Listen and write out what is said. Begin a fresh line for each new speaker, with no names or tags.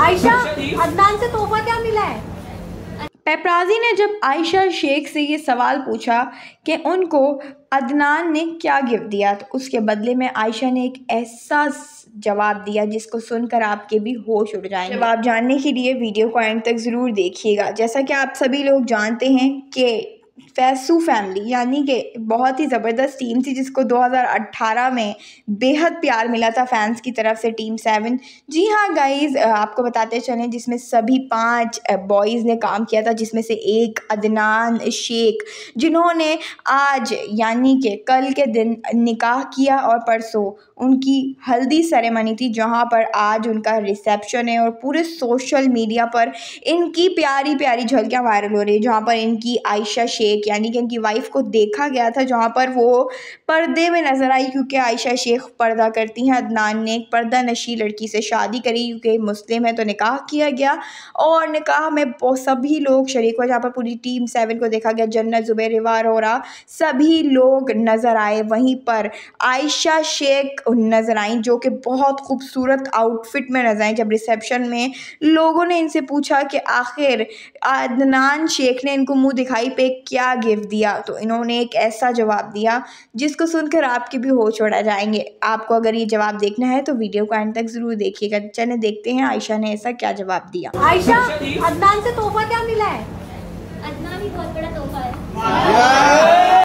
आयशा अदनान से तोहफा क्या मिला है पेपराजी ने जब आयशा शेख से ये सवाल पूछा कि उनको अदनान ने क्या गिफ्ट दिया तो उसके बदले में आयशा ने एक ऐसा जवाब दिया जिसको सुनकर आपके भी होश उड़ जाएंगे जवाब जानने के लिए वीडियो को एंड तक ज़रूर देखिएगा जैसा कि आप सभी लोग जानते हैं कि फैसू फैमिली यानी कि बहुत ही ज़बरदस्त टीम थी जिसको 2018 में बेहद प्यार मिला था फैंस की तरफ से टीम सेवन जी हाँ गाइस आपको बताते चलें जिसमें सभी पांच बॉयज़ ने काम किया था जिसमें से एक अदनान शेख जिन्होंने आज यानी कि कल के दिन निकाह किया और परसों उनकी हल्दी सेरेमनी थी जहाँ पर आज उनका रिसेप्शन है और पूरे सोशल मीडिया पर इनकी प्यारी प्यारी झलकियाँ वायरल हो रही है जहाँ पर इनकी आयशा शेख शेख यानी कि उनकी वाइफ को देखा गया था जहाँ पर वो पर्दे में नज़र आई क्योंकि आयशा शेख पर्दा करती हैं अदनान ने एक पर्दा नशी लड़की से शादी करी क्योंकि मुस्लिम है तो निकाह किया गया और निकाह में सभी लोग शरीक हुआ जहाँ पर पूरी टीम सेवन को देखा गया जन्नत ज़ुबैर रिवा रोरा सभी लोग नज़र आए वहीं पर आयशा शेख नज़र आई जो कि बहुत खूबसूरत आउटफिट में नज़र आई जब रिसेप्शन में लोगों ने इनसे पूछा कि आखिर अदनान शेख ने इनको मुंह दिखाई पे क्या क्या गिफ्ट दिया तो इन्होंने एक ऐसा जवाब दिया जिसको सुनकर आपके भी होश उड़ा जाएंगे आपको अगर ये जवाब देखना है तो वीडियो को एंड तक जरूर देखिएगा चले देखते हैं आयशा ने ऐसा क्या जवाब दिया आयशा अच्छा अदनान से तोहफा क्या मिला है अदनान ही बहुत बड़ा तोहफा है